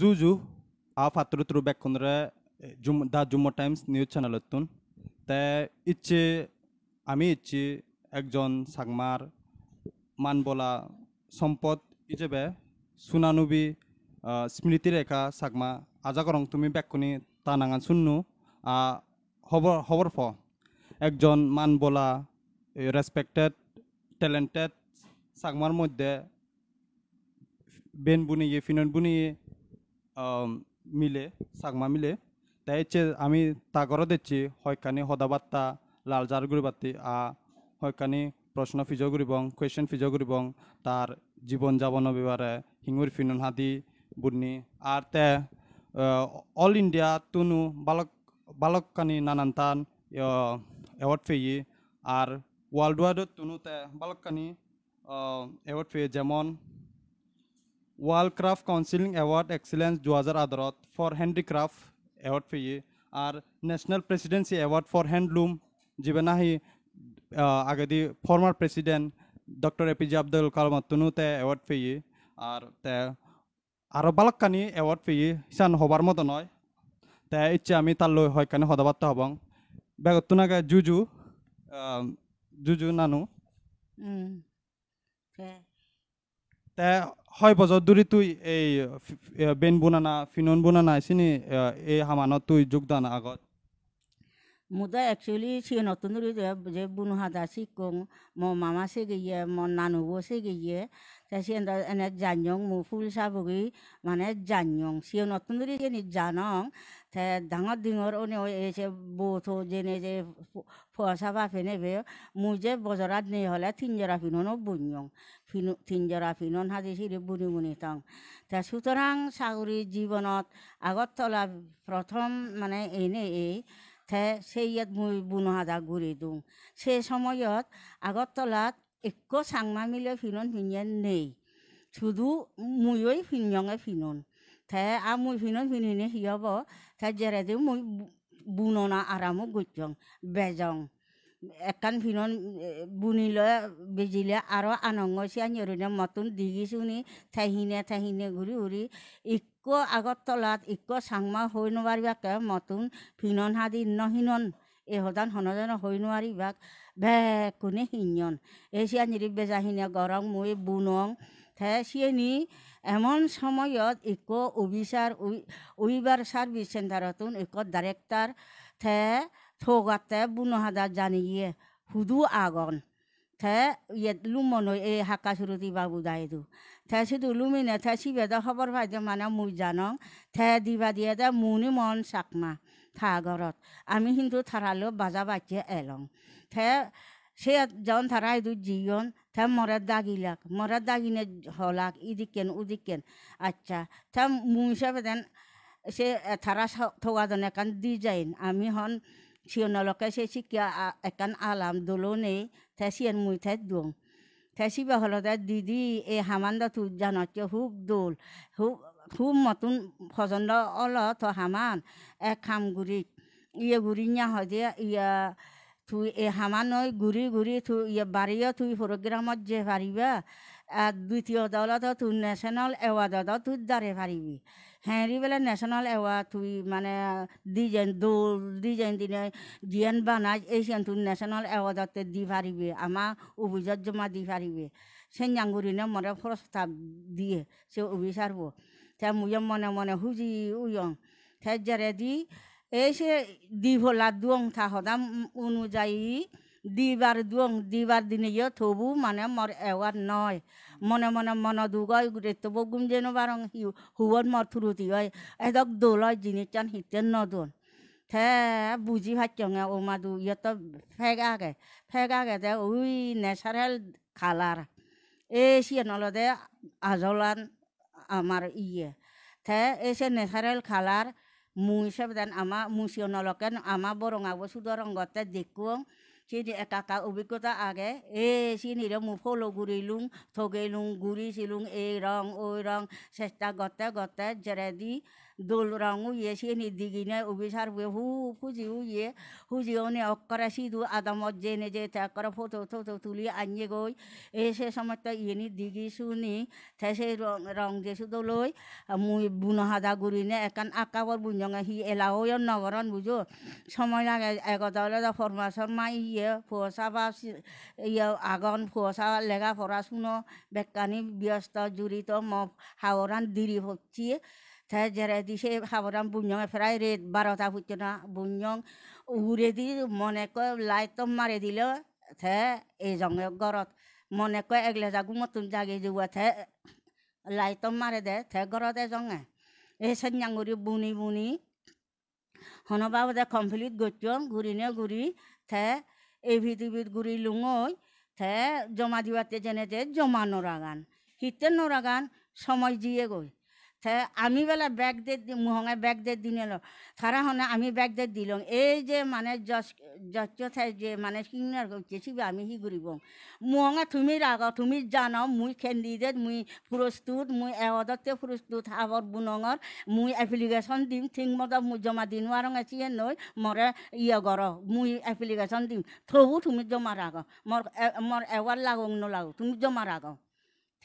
ಜೂಜು ಆ ಫಾತ್ರ ತ್ರು ಬೆಕ್ಕಂದ್ರೆ জুম দা জুম্ম টাইমস নিউজ চ্যানেল তুন তে ইচ্ছে আমি ইচ্ছে একজন সাংমার মান বলা সম্পদ হিসেবে সুনানুবি স্মৃতি রেখা সাকমা আজা করং তুমি ব্যাকুনি তা নাঙান শুনু হবর হবর ফ একজন মান বলা রেসপেক্টেড ট্যালেন্টেড সাকমার মধ্যে বেন বুনিয়ে ফিনন বুনিয়ে মিলে চাকমা মিলে তাই হচ্ছে আমি তাগরও দিচ্ছি হয়কানি সদাবার্তা লাল জার গুড়িবাতি আ হয়কানি প্রশ্ন ফিজ করিবং কুয়েশন ফিজ করিবং তার জীবন যাপন বিবারে হিঙুর ফিনুন হাদি বুনি আর তে অল ইন্ডিয়া তুনু বালক বালককানি নানান টান এওয়ার্ড পেয়ে আর ওয়ার্ল্ড ওয়াইডত তুনুতে বালককানি এওয়ার্ড পেয়ে যেমন वर्ल्ड वालक्राफ्ट counselling award excellence 2018 for handicraft award पे ये और national presidency award for handloom जीवना ही आगे former president doctor A P J Abdul Kalam तुनु ते अवार्ड पे ये और ते আরও বালকানি অ্যাওয়ার্ড পেয়ে সান হবার মতো নয় তাই ইচ্ছে আমি তার লো হয় কেন হদাবার্তা হবং বেগত নাগে জুজু জুজু নানু হয় বছর দূরি তুই এই বেন বুনানা ফিনন বুনানা চিনি এই সামানত তুই যোগদান আগত মোদা একচুয়ালি সে নতুন যে বুনহাদা শিখ মো মামা সে গিয়ে মো নানুবো সে গিয়ে সিহঁতৰ এনে জান্যং মোৰ ফুল চাবগি মানে জান্যং চিঞ নতুন ধৰি যে জানং তে ডাঙৰ ডিঙৰ অনে এসে বৌথো যেনে যে ফসা বা ফেনে বে যে বজাৰত নি হ'লে তিনজৰা ফিননো বুঞ্জং ফিনো তিনজৰা ফিনন সাজি চিৰি বুনি বুনি তং তে সুতরাং চাকৰি জীৱনত আগতলা প্ৰথম মানে এনে এই থে সেই ইয়াত মই বুনো হাজা ঘূৰি দু সে সময়ত আগৰতলাত একো চাংমা মিলে ফিনন ফিনিয়ে নেই শুধু মুইই ফিনঙে ফিনন থাই আর মুই ফিনন ফিনিনে হিয়ব থাই জেরেদি মুই বুননা আরামো গজং বেজং একান ফিনন বুনিলে বেজিলে আরও আনঙ্গ চিয়ান জরুনে মতন দিগি শুনি থাহিনে থাহিনে ঘুরি ঘুরি ইক আগত তলাত ইক চাংমা হয়ে নবাৰিবাকে মতন ফিনন হাদি নহিনন এই সদান সনজন হৈ নোৱাৰি বাক ভে কোনে সিঞ্জন এই চিয়া নিৰিব বেজাহিনীয়া গৰম মই বুনং থে নি এমন সময়ত এক অভিচার উইবার সার্ভিস সেন্টারতন এক ডাইরেক্টর থে বুনহাদা জানি জানিয়ে হুদু আগন থে ইয়ে লুমনই এই হাকা সুরতি বাবু দায়দু থে শুধু লুমিনে থে সিবেদ খবর ভাইদে মানে মুই জানং থে দিবা দিয়ে দে মুনি মন চাকমা থাগরত আমি কিন্তু থারালেও বাজা বাচ্চা এলং থে সে যখন থারা এদু জিয়ন থে মরার দাগিলাক মরার দাগিনে হলাক ইদিকেন উদিকেন আচ্ছা থে মু হিসাবে দেন সে থারা থগাদন একান যাইন আমি হন সিয়নলকে সে শিক্ষা একান আলাম দোলো নেই থে সিয়ন মুই থে দোং থে শিবা বাহলদা দিদি এ হামান দা হামান্দা তুজানত হুক দোল হুক খুব মতন অল তো হামান এক খাম গুড়ি ইয়ে গুড়িয়া হয় যে ইয়া তুই এ হামান ওই ঘুরি ঘুরি তুই ইয়ে বাড়িও তুই প্রোগ্রামত যে পারিবা আর দ্বিতীয় দলত তুই ন্যাশনাল অ্যাওয়ার্ডত তুই দাঁড়ে পারিবি হ্যাঁ রি বেলা ন্যাশনাল অ্যাওয়ার্ড তুই মানে ডিজাইন দৌড় ডিজাইন দিনে জিয়ান বানাই এই সেন তুই ন্যাশনাল অ্যাওয়ার্ডত দি পারিবি আমার অভিযোগ জমা দি পারিবি সেই জাঙ্গুরিনে মনে প্রস্তাব দিয়ে সে অভিশারব তা মুয়ে মনে মনে হুজি উয়ং থেজারে দি এই সে দিভলা দুয়ং থা সদাম অনুযায়ী দিবার দুয়ং দিবার দিনে ইয়ে থবু মানে মর এওয়ার নয় মনে মনে মন দুগয় গুড়ে তবু গুম যেন বারং হুবন মর থুরুতি হয় এদক দোলয় জিনিস চান হিতে নদন থে বুঝি ভাচ্চঙে ও মাদু ইয়ে তো ফেগা গে ফেগা গে দে ওই ন্যাচারেল কালার এ সিয়ে নলদে আজলান আমার ইয়ে থে এসে ন্যাচারেল খালার মুই সব দেন আমা মুসিও নলকে আমা বরঙাবো সুদর রঙতে দেখুও চিনি একাকা অভিজ্ঞতা আগে এ চিনিরে মু ফলো ঘুরিলুম থগেলুম ঘুরিছিলুম এই রং ওই রং চেষ্টা গতে গতে জেরে দি দোলরাঙু ইয়ে সে নিদিগিনে উবি সারবে হু ফুজি ইয়ে হুজি অনে অক্করা সিধু আদামত জেনে যে ত্যাগরা ফটো ফটো তুলি আনিয়ে গই এ সে সময়টা ইয়েনি দিগি শুনি থে সে রং যে শুধু লই মুই বুনো হাদা গুড়িনে একান আকাবর বুঞ্জঙে হি এলাও নবরণ বুঝো সময় লাগে একদলে ফরমাসর মা ইয়ে ফুয়সা বা ইয়ে আগন ফুয়সা লেগা পড়াশুনো বেকানি ব্যস্ত জড়িত ম হাওরান দিরি হচ্ছে তাই যারা দি সে খাবরাম বুঞ্জং প্রায় রেত বারোটা ফুটছে না বুঞ্জং উহুরে দি মনে কয় লাইটম মারে দিল থে এই জঙ্গে গরত মনে কয় একলে জাগু মতন জাগে যাওয়া থে লাইটম মারে দে থে গরত এ জঙে এই সন্যাঙ্গুরি বুনি বুনি হনবাব দে কমপ্লিট গচ্ছম ঘুরি নে ঘুরি থে এই পৃথিবীর ঘুরি লুঙই থে জমা দিবাতে জেনে যে জমা নোরা গান হিতে নোরা সময় জিয়ে গই আমি বেলা ব্যাগ দে মুহঙে ব্যাগ দে দিনে সারা হনে আমি ব্যাগ দে দিলং এই যে মানে জস যচ্চ থাই যে মানে সিনার করছে আমি হি ঘুরিব মুহঙে তুমি রাগ তুমি জানো মুই খেন্দি দে মুই ফুরস্তুত মুই এওদতে ফুরস্তুত হাবর বুনঙর মুই এপ্লিকেশন দিম ঠিক মতো মুই জমা দিন আরং আছি নই মরে ইয়ে গর মুই এপ্লিকেশন দিম থবু তুমি জমা রাগ মর মর এওয়ার লাগং নলাগ তুমি জমা রাগ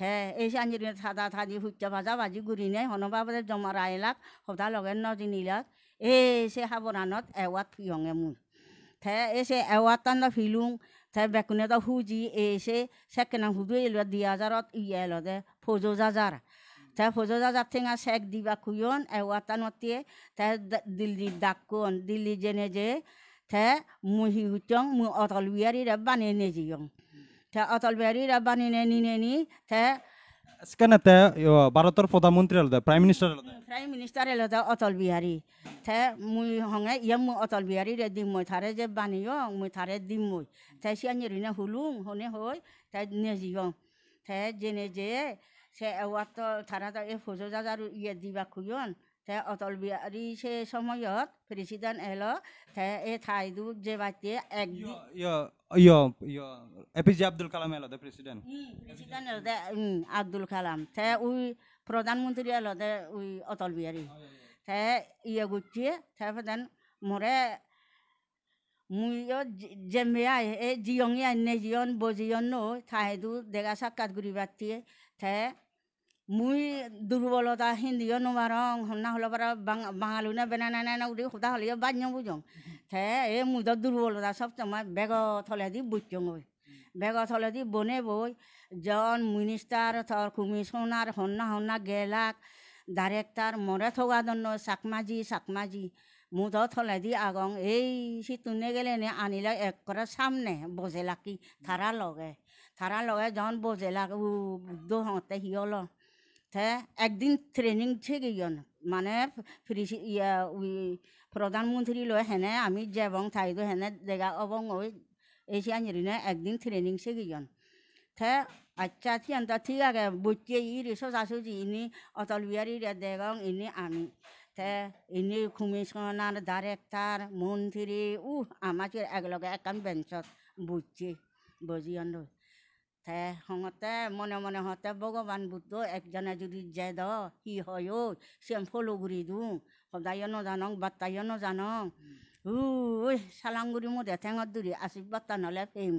হ্যাঁ এই সাঞ্জির সাদা থাজি হুচ্চা ভাজা ভাজি ঘুরি নেই হনবাবরে জমা রায়লাক সদা লগে নজি নিলাক এ সে সাবধানত এওয়াত ফিয়ঙে মুই থে এ সে এওয়াত তান ফিলুং থে বেকুনে তো হুজি এ সে সেকেনা হুজু এলো দিয়া হাজারত ইয়ে এলো দে ফৌজো যাজার থে ফৌজো যাজার ঠেঙা সেক দিবা খুয়ন এওয়াত তানতিয়ে থে দিল্লি কন দিল্লি জেনে যে থে মুহি হুচং মু অতল বিয়ারি রে বানিয়ে নেজিয়ং অটল বিহারী রাব্বানি নে নিনে নি সেখানেতে ভারতের প্রধানমন্ত্রী আলাদা প্রাইম মিনিস্টার আলাদা প্রাইম মিনিস্টার আলাদা অটল বিহারী থে মুই হঙে ইয়ে মুই অটল বিহারী রে দিম মই থারে যে বানিও মুই থারে দিম মই তাই সিয়ান রিনা হুলুম হনে হই তাই নেজিও থে জেনে যে সে এওয়াত থারা এ ফজো যাজার ইয়ে দিবা খুঁজন তে অটল বিহারী সে সময়ত প্রেসিডেন্ট এল তে এ ঠাই দূর যে বাতি এক এপিজে আব্দুল কালাম এলো দে প্রেসিডেন্ট প্রেসিডেন্ট এলো দে আব্দুল কালাম তে উই প্রধানমন্ত্রী এল দে উই অটল বিহারী তে ইয়ে গুছিয়ে তে দেন মোরে মুইও জেমিয়াই এ জিয়ঙিয়া নেজিয়ন বজিয়ন নো ঠাই দু দেখা সাক্ষাৎ ঘুরি বাতিয়ে থে মুই দুর্বলতা হিন্দিও নুবারং হন্না হলো পারা বাঙালি না বেনা না না উড়ি খুঁটা হলিও বাজ্য বুঝং থে এ মুদর দুর্বলতা সব সময় বেগ থলে দি বুঝং ওই বেগ থলে দি বনে বই জন মিনিস্টার থর কমিশনার হন্না হন্না গেলাক ডাইরেক্টার মরে থগা দন্ন চাকমাজি চাকমাজি মুদ থলে দি আগং এই সিতুনে গেলে নে আনিলে এক করে সামনে বজে লাকি থারা লগে থারা লগে জন বজে লাগ উ হতে হ্যাঁ একদিন ট্রেনিং থেকে ইয়ন মানে ফ্রি প্রধানমন্ত্রী লয় হেনে আমি যেবং থাই থাইদো হেনে জায়গা অবং ওই এশিয়া নিরিনে একদিন ট্রেনিং সে গিয়ন থে আচ্ছা থিয়ান আনতা ঠিক আগে বইতে ই রিসোর্স আসুছি ইনি অটল বিহারি রে দেগং ইনি আমি থে ইনি কমিশনার ডাইরেক্টর মন্ত্রী উ আমাকে একলগে একান বেঞ্চত বইছে বজিয়ন রয়ে তে হঙতে মনে মনে হতে ভগবান বুদ্ধ একজনে যদি যে দ সি হয় ঐ সেম ফলো ঘুরি দিওঁ সদায় নজানং বাৰ্তায়ো নজানং উ ঐ চালাংগুৰি মোৰ দেঠেঙত দূৰি আশীৰ্বাদ নহ'লে ফেম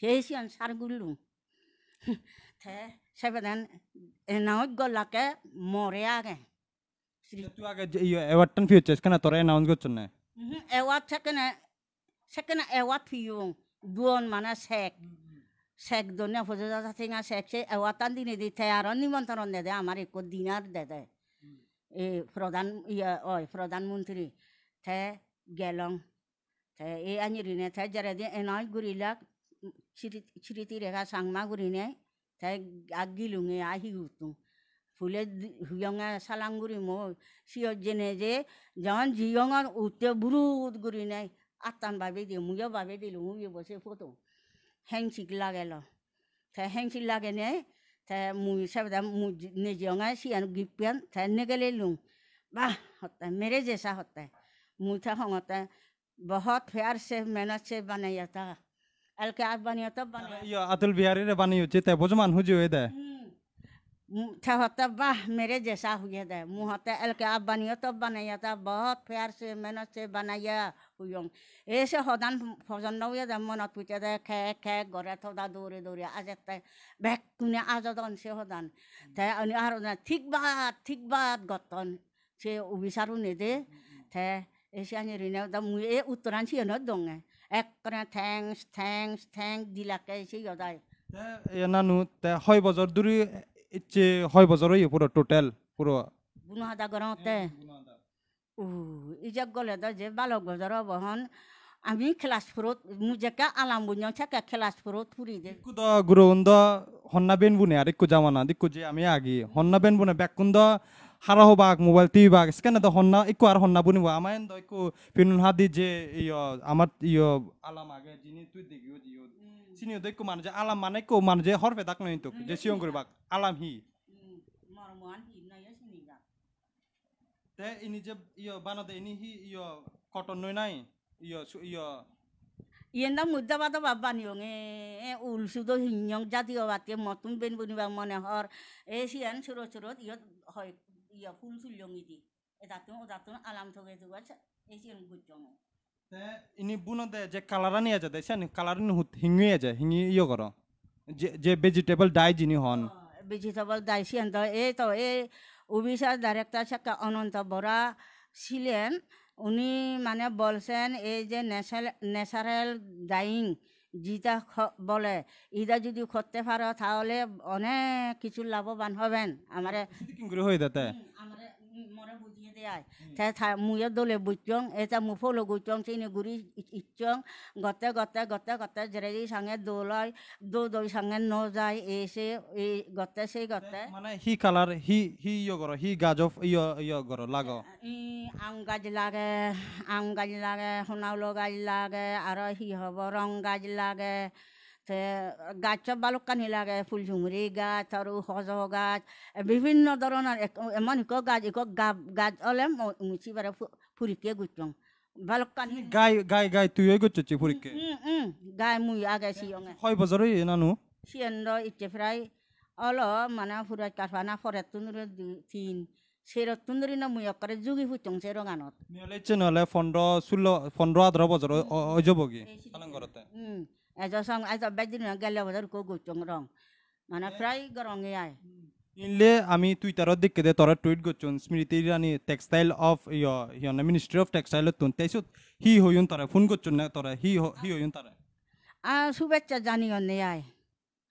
সেই চিয়ন চাৰ গুৰিলোঁ থে সেবেদেন এনাউত গলাকে মরে আগে তুই আগে অ্যাওয়ার্ডটান ফিউচার কেন তোরা অ্যানাউন্স করছেন না অ্যাওয়ার্ড সেকেন্ড সেকেন্ড অ্যাওয়ার্ড ফিউ দুন মানে সেক শেখ দনিয়া ফজা সিং শেখ সে ওয়াতান দিনে দিতে আর নিমন্ত্রণ দে আমার একো দিনার দে দে এই প্রধান ইয়া ওই প্রধানমন্ত্রী থে গেলং থে এ আনি রিনে থে যারে দিয়ে এনয় গুরিলাক ছিটি রেখা সাংমা গুরিনে থে আগিলুঙে আহি উতুং ফুলে হুয়ঙে সালাঙ্গুরি মো সিও জেনে যে যখন জিয়ঙর উঠতে বুরুত গুরি নেয় আত্মান ভাবে দিয়ে মুয়ো ভাবে দিল বসে photo hensik lagelo te hensik lagene te mui sabda mu nejionga sian gipian te negele lung bah होता है मेरे जैसा होता है मूठा होता है बहुत प्यार से मेहनत से बनाया था अलके आज बनियो तब बनाया यो अतुल बिहारी रे बनियो चित है बुजमान हुजो है छहत्तर वाह मेरे जैसा हुए दे मुँहते एल के आप बनियो तो बनाइए तो बहुत प्यार से मेहनत से बनाइए हुयों ऐसे हदान फजन हुए दे मन पूछे दे खे खे गरे थोड़ा दौड़े दौड़े आज ते बैक तुने आज दन से हदान ते और ठीक बात ठीक बात गतन से उबिसारू ने दे ते ऐसे आने रिने दा मुझे उत्तरांशी न दोंगे एक करे थैंक्स थैंक्स थैंक दिलाके ऐसे यदाए ये नानु ते होय बजर दूरी ইচ্ছে হয় বছরই পুরো টোটাল পুরো বুনাদা গরতে ও ইজা গলে দা যে বালক গজর বহন আমি ক্লাস ফোরত মুজেকা আলাম বুনিয়া থাকা ক্লাস ফোরত ফুরি দে কুদ গুরুন্দ হন্না বেন বুনে আর একটু জামানা দিকু যে আমি আগি হন্না বেন বুনে ব্যাকুন্দ হারাহ হবাক মোবাইল টিভি বাক স্ক্যানে তো হন্না একটু আর হন্না বুনিব আমার একটু পিনুল হাদি যে আমার ইয় আলাম আগে যিনি তুই দেখিও দিও sini udah kuman aja alam mana kuman aja horfe tak nanya itu jadi siung gue bak alam hi teh ini je iyo bano teh ini hi iyo cotton noy nai iyo su iyo ইয়েন্দা মুদ্রা বাদ বাবা নিয়ং এ উল সুদ হিঞ্জং জাতীয় বাদকে মতুম Ben বুনিবা মনে হর এ Sean সুর সুরত ইয় হয় ইয় ফুল সুল্যং ইদি এ দাতুন ও দাতুন আলাম থগে দুবা এ সিয়ান গুজং ইনি বুনো যে কালারা নিয়ে যা দেয় কালার হিঙিয়ে যায় হিঙি ইয়ে করো যে ভেজিটেবল ডাই যিনি হন ভেজিটেবল ডাই সিয়ান তো এই তো এই অভিশাস ডাইরেক্টর সাক্ষা অনন্ত বরা ছিলেন উনি মানে বলছেন এই যে ন্যাচারেল ডাইং যেটা বলে ইটা যদি করতে পারো তাহলে অনেক কিছু লাভবান হবেন আমার হয়ে আমার মনে দেয় তাই মুয়ে দোলে বুচং এটা মুফলো গুচং চিনি গুড়ি ইচ্ছং গতে গতে গতে গতে জেরেজি সঙ্গে দোলয় দো দই সঙ্গে ন যায় এসে এই গতে সেই গতে মানে হি কালার হি হি ইয় গর হি গাজফ ইয় ইয় গর লাগো আম গাছ লাগে আম গাছ লাগে সোনাউলো গাছ লাগে আর হি হব রং গাছ লাগে সে গাছ সব বালকানি লাগে ফুলঝুমুৰি ঝুমুৰি গাছ আৰ সজ গাছ বিভিন্ন ধৰণৰ এমন ইক গাছ ইক গাছ হলে মুছি বারে ফুরিকে গুচং বালকানি গাই মানে ফুরাই কাফানা ফরে তুনুর তিন সেরত তুনুরি না মুই অকরে যুগি ফুচং সে এজসং আজ বেদিন গেলে বদর কো গুচং রং মানে প্রায় গরং আই ইনলে আমি টুইটারত দেখে দে তোরা টুইট করছুন স্মৃতি ইরানি টেক্সটাইল অফ ইয় মিনিস্ট্রি অফ টেক্সটাইল তুন তাইছত হি হইন তারা ফোন করছুন না তোরা হি হি হইন তারা আ শুভেচ্ছা জানিও নে আই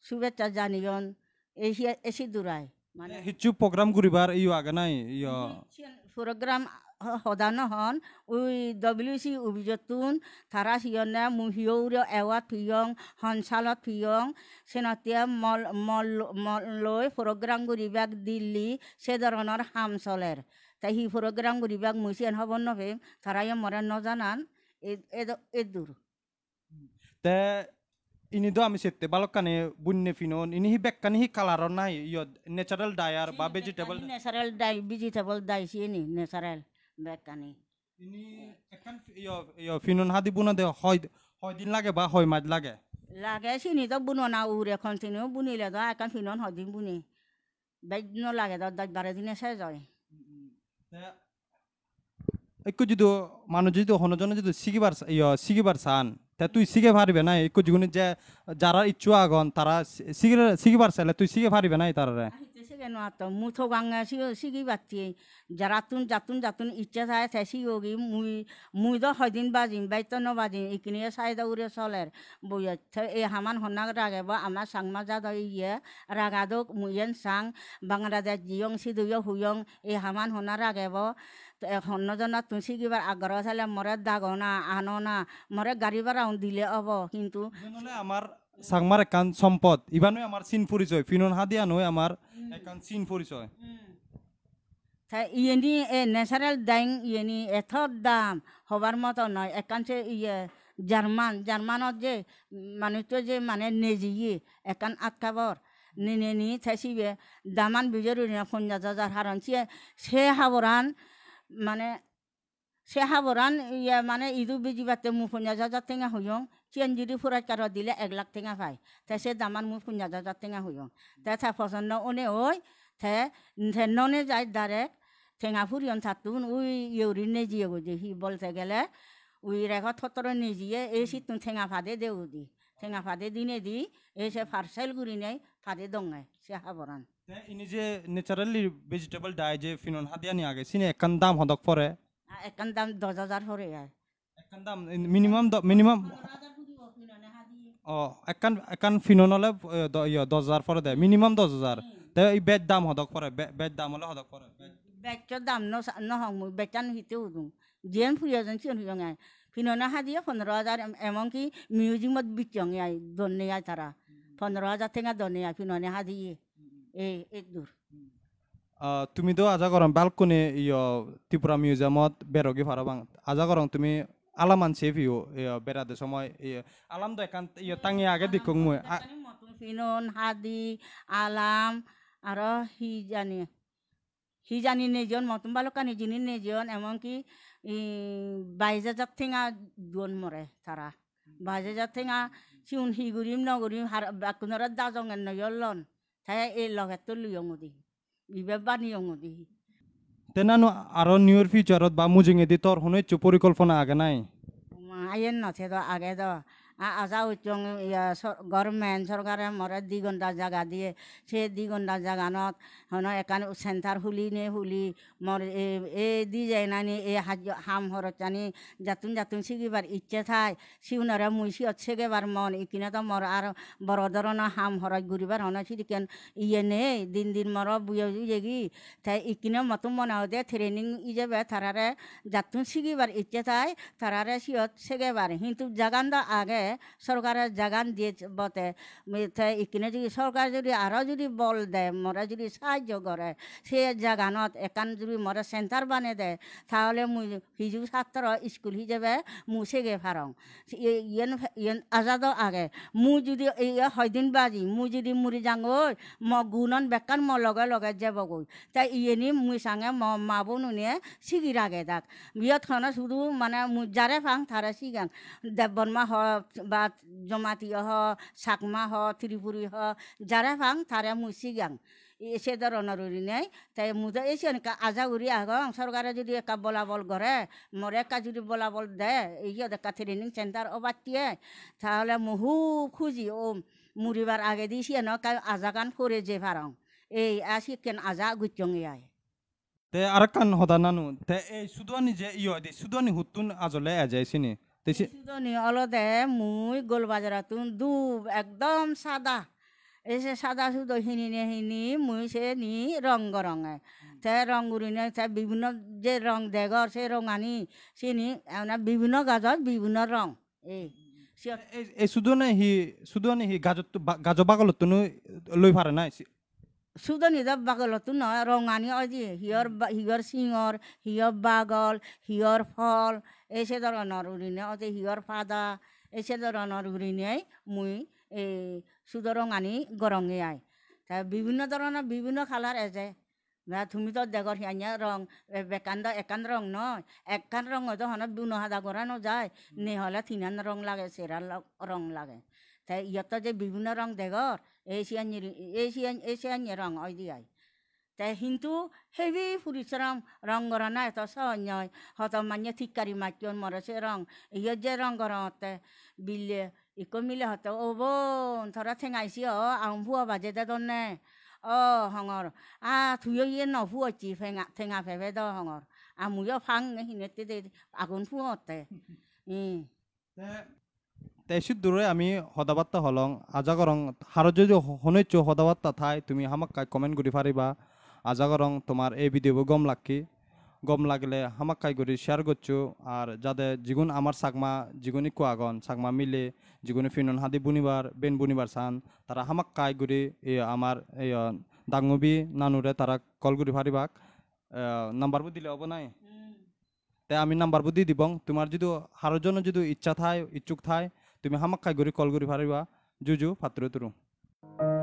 শুভেচ্ছা জানিও এসি এসি দূরাই মানে হিচু প্রোগ্রাম করিবার ইয় আগে নাই ইয় প্রোগ্রাম সদান হন উই ডব্লিউ সি অভিযোতুন তারা সিয়নে মুহিউর এওয়াত ফিয়ং হনসালত ফিয়ং সেনতিয়া মল মল লৈ প্রোগ্রাম করিবাক দিল্লি সে ধরনের হাম চলের তাই সি প্রোগ্রাম করিবাক মুসিয়ান হব নভে তারাই মরে নজানান এ দূর তে ইনি তো আমি সেতে বালকানে বুন্নে ফিনন ইনি হি বেক্কানি হি কালার নাই ইয় ন্যাচারাল ডায়ার বা ভেজিটেবল ন্যাচারাল ডাই ভেজিটেবল ডাইসি নি ন্যাচারাল বেকানি ইনি এখন ইয়া ফিনন হাদি বুনা দে হয় হয় দিন লাগে বা হয় মাস লাগে লাগে চিনি তো বুনো না উর এখন চিনিও বুনিলে তো এখন ফিনন হয় দিন বুনি বেদিন লাগে তো দশ বারো দিনে শেষ হয় একটু যদি মানুষ যদি হনজনে যদি শিখিবার ইয়া শিখিবার চান তা তুই শিখে পারবে না এই জীবনে যে যারা ইচ্ছু আগন তারা শিখে শিখে পারছে তুই শিখে পারবে না তার কেন তো মু গাঙ্গা শিখি পাচ্ছি যারা যাতুন যাতুন ইচ্ছা চায় সে শিখি মুই মুই তো হদিন বাজিম বাইত ন বাজিম এখানে চাই দৌড়ে চলের বইয়া এই হামান হন্যাক রাগে বা আমার সাংমা যা ইয়ে রাগা মুইয়েন সাং বাংলাদেশ জিয়ং সি হুয়ং এই হামান হন্যা রাগে অন্যজনা তুলসী কিবার আগ্রহ চাইলে মরে দাগো না আনো না মরে গাড়ি ভাড়া দিলে হব কিন্তু আমার সাংমার একান সম্পদ ইবানুই আমার চিন পরিচয় ফিনন হাদিয়া নয় আমার একান চিন পরিচয় ইয়েনি এ ন্যাচারাল ডাইং ইয়েনি এত দাম হবার মতো নয় একাংশে ইয়ে জার্মান জার্মানত যে মানুষটো যে মানে নেজিয়ে একান আটকাবর নিনে নি থাইসিবে দামান বিজরুনি ফোন যাজার হারণ সে হাবরান মানে সে হাবরান ইয়ে মানে ইদু বেজি বাতে মু পঞ্চাশ যা টেঙা হইয়ং চেন যদি ফুরাজ কারো দিলে এক লাখ টেঙা পায় তাই সে দামান মু পঞ্চাশ যা টেঙা হইয়ং তাই থা পছন্দ ওনে ওই থে ননে যাই দারে ঠেঙা ফুরিয়ন থাতুন উই ইউরি নেজিয়ে গুজি হি বলতে গেলে উই রেখ থতর নেজিয়ে এই সিতুন ঠেঙা ফাঁদে দেউ দি ঠেঙা ফাঁদে দিনে দি এই সে ফার্সাইল গুড়ি নেই ফাঁদে দঙ্গায় সে হাবরান ইনি যে ন্যাচারালি ভেজিটেবল ডাই যে ফিনন হাদিয়ানি আগে সিনে একখান দাম হদক পরে একখান দাম দশ হাজার পরে একখান দাম মিনিমাম মিনিমাম ও একখান একখান ফিনন হলে দশ হাজার পরে দেয় মিনিমাম দশ হাজার এই বেড দাম হদক পরে বেড দাম হলে হদক পরে বেচর দাম নহং মুই বেচান হিতে উদুং যেন ফুরিয়াজন সিয়ন হুজং আয় ফিননা হাজিয়ে পনেরো হাজার এমনকি মিউজিয়ামত বিচং আয় দন্নে আয় তারা পনেরো হাজার থেকে দন্নে আয় ফিননে হাজিয়ে তুমি তো আজা করম বালকুনে ইয় ত্রিপুরা মিউজিয়ামত বেরোগি ফারাবাং আজা করম তুমি আলাম আনছে ভিউ বেড়াতে সময় আলাম তো একান ইয় তাঙি আগে দেখুক মুই ফিনন হাদি আলাম আর হি জানি হি জানি নেজন মতন বালকানি জিনি নেজন এমনকি বাইজা যাক থেঙা দুন মরে তারা বাইজা যাক থেঙা সিউন হি গরিম নগরিম হার বাকুনারা দাজঙ্গের নয়লন তাই এই লগেতো লুয়ং দিহি বিবে বানিয়ং দিহি তেনানো আরো নিউর ফিউচারত বা মুজিঙে দি তোর হনে পরিকল্পনা আগে নাই আইয়েন না আগে তো আজাও চং গভর্নমেন্ট সরকারে মরে দুই ঘন্টা জায়গা দিয়ে সে দুই ঘন্টা জায়গানত হন একান সেন্টার হুলি নে হুলি মর এ দি যায় নানি এ হাম হরচানি জানি জাতুন জাতুন শিখিবার ইচ্ছে থাই শিউনরে মুই সিয়ত সেগেবার মন ইকিনে তো মর আর বড় ধরনের হাম হরচ ঘুরিবার হন সিরিকেন ইয়ে নেই দিন দিন মর বুয়ে জেগি তাই ইকিনে মতো মনে হতে ট্রেনিং ইজেবে তারারে জাতুন শিখিবার ইচ্ছে থাই তারারে সিহত সেগেবার কিন্তু জাগান আগে সরকারে জাগান দিয়ে বটে এখানে যদি সরকার যদি আরও যদি বল দেয় মরা যদি সাহায্য করে সে জাগানত একান যদি মরা সেন্টার বানিয়ে দেয় তাহলে মুই হিজু ছাত্র স্কুল হিসেবে মুছেগে ফারং আজাদ আগে মু যদি এই হয়দিন বাজি মু যদি মুড়ি যাঙ্গই ম গুণন বেকান ম লগে লগে যাব গই তাই ইয়েনি মুই সাঙে ম মাবো নুনিয়ে সিগির আগে তাক বিয়ত শুধু মানে মু যারে ফাং তারা সিগান দেব বর্মা বা জমাতীয় হ চাকমা হ ত্রিপুরি হ যারা ভাং তারা মুসি গাং এসে ধরনের উড়ি নেই তাই মুদ এসে আজা উড়ি আহ সরকারে যদি একা বলাবল করে মরে একা যদি বলাবল দেয় এই দেখা ট্রেনিং সেন্টার অবাদ দিয়ে তাহলে মহু খুঁজি ও মুড়িবার আগে দিয়েছি এনেকা আজা গান করে যে ভারং এই আসি কেন আজা গুচং ইয়ায় তে আরেকখান হদা নানু তে এই সুদনি যে ইয়ে সুদনি হুতুন আজলে আজাইছিনি অলদে মুই গোলবাজারাতুন দুব একদম সাদা এসে সাদা সুদো হিনি হিনি মুই সে নি রঙ রঙে সে রং উড়ি সে বিভিন্ন যে রং দেগর সে রং সে নি বিভিন্ন গাজর বিভিন্ন রং এই সুদনি দব বাগলতো নয় রঙানি অজি হিয়র হিয়র সিঙর হিয়র বাগল হিয়র ফল একেধৰণৰ উৰিণে অতি সিহৰ ফাদা একেধৰণৰ উৰিণেই মই এই চুদৰং আনি গৰঙে আই তাৰ বিভিন্ন ধৰণৰ বিভিন্ন খালাৰ এজে বা তুমি তো দেগৰ সিয়ানিয়া ৰং একান্দ একান ৰং নহয় একান ৰঙত হনত বুনহাদা কৰা নাযায় নেহলে থিনান ৰং লাগে চেৰা ৰং লাগে তাই ইহঁতৰ যে বিভিন্ন ৰং দেগৰ এই চিয়ানি এই চিয়ানি এই চিয়ানিয়ে ৰং অই দিয়াই তাই কিন্তু হেভি পরিশ্রম রং গরনা এত সহজ নয় হত মানে থিকারি মাকিয়ন মরছে রং ইয়ে যে রং গরতে বিলে ইকো মিলে হতে ও বোন থরা ঠেঙাইছি অ আহম ভুয়া বাজে দে দনে অ হঙর আ থুয়ে ইয়ে নভুয়চি ফেঙা ঠেঙা ফেবে দ হঙর আমিও ফাং হিনেতে দে আগুন ফুহতে তেসিত দূরে আমি সদাবার্তা হলং আজা করং হারজ যদি হনেছ সদাবার্তা ঠাই তুমি আমাক কমেন্ট কৰি পাৰিবা আজাগরং তোমার এই ভিডিও গম লাগি গম লাগলে হামাক কাই শেয়ার করছো আর যাদের যিগুন আমার সাকমা যিগুনি কুয়াগন সাকমা মিলে যিগুনি ফিনন হাদি বুনিবার বেন বুনিবার সান তারা হামাক কাই এ আমার এই দাঙ্গবি নানুরে তারা কল করি ভারিবাক নাম্বারবো দিলে হবো নাই তাই আমি নাম্বারবো দিয়ে দিব তোমার যদি হারোর জন্য যদি ইচ্ছা থায় ইচ্ছুক থায় তুমি হামাক খাই গড়ি কল করি ভারিবা জুজু ফাত্র তরু